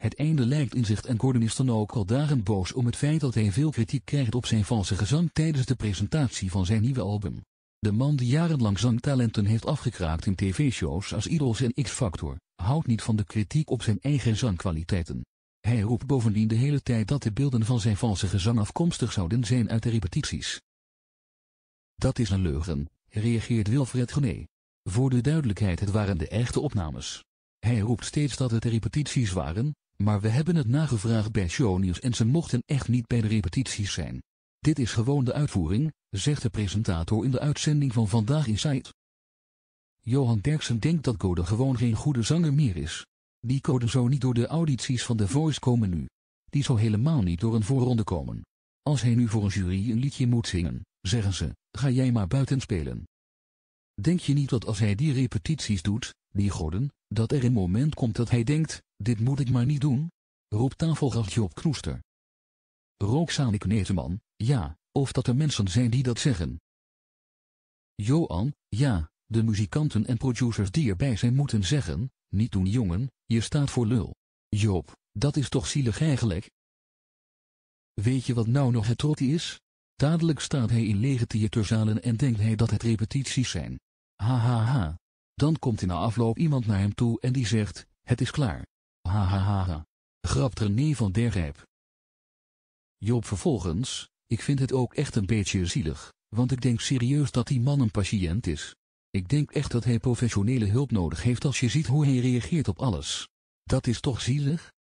Het einde lijkt in en Gordon is dan ook al dagen boos om het feit dat hij veel kritiek krijgt op zijn valse gezang tijdens de presentatie van zijn nieuwe album. De man die jarenlang zangtalenten heeft afgekraakt in tv-shows als Idols en X-Factor, houdt niet van de kritiek op zijn eigen zangkwaliteiten. Hij roept bovendien de hele tijd dat de beelden van zijn valse gezang afkomstig zouden zijn uit de repetities. Dat is een leugen, reageert Wilfred Gené. Voor de duidelijkheid het waren de echte opnames. Hij roept steeds dat het de repetities waren, maar we hebben het nagevraagd bij News en ze mochten echt niet bij de repetities zijn. Dit is gewoon de uitvoering, zegt de presentator in de uitzending van Vandaag in Insight. Johan Derksen denkt dat Code gewoon geen goede zanger meer is. Die Code zou niet door de audities van The Voice komen nu. Die zou helemaal niet door een voorronde komen. Als hij nu voor een jury een liedje moet zingen, zeggen ze, ga jij maar buiten spelen. Denk je niet dat als hij die repetities doet, die goden, dat er een moment komt dat hij denkt, dit moet ik maar niet doen? roept tafelgastje op Knoester. Roxane Kneteman, ja, of dat er mensen zijn die dat zeggen. Johan, ja, de muzikanten en producers die erbij zijn moeten zeggen, niet doen jongen, je staat voor lul. Joop, dat is toch zielig eigenlijk? Weet je wat nou nog het trotti is? Dadelijk staat hij in lege theaterzalen en denkt hij dat het repetities zijn. Ha ha ha, dan komt in de afloop iemand naar hem toe en die zegt, het is klaar. Hahaha, Grapt René van der Grijp. Job vervolgens, ik vind het ook echt een beetje zielig, want ik denk serieus dat die man een patiënt is. Ik denk echt dat hij professionele hulp nodig heeft als je ziet hoe hij reageert op alles. Dat is toch zielig?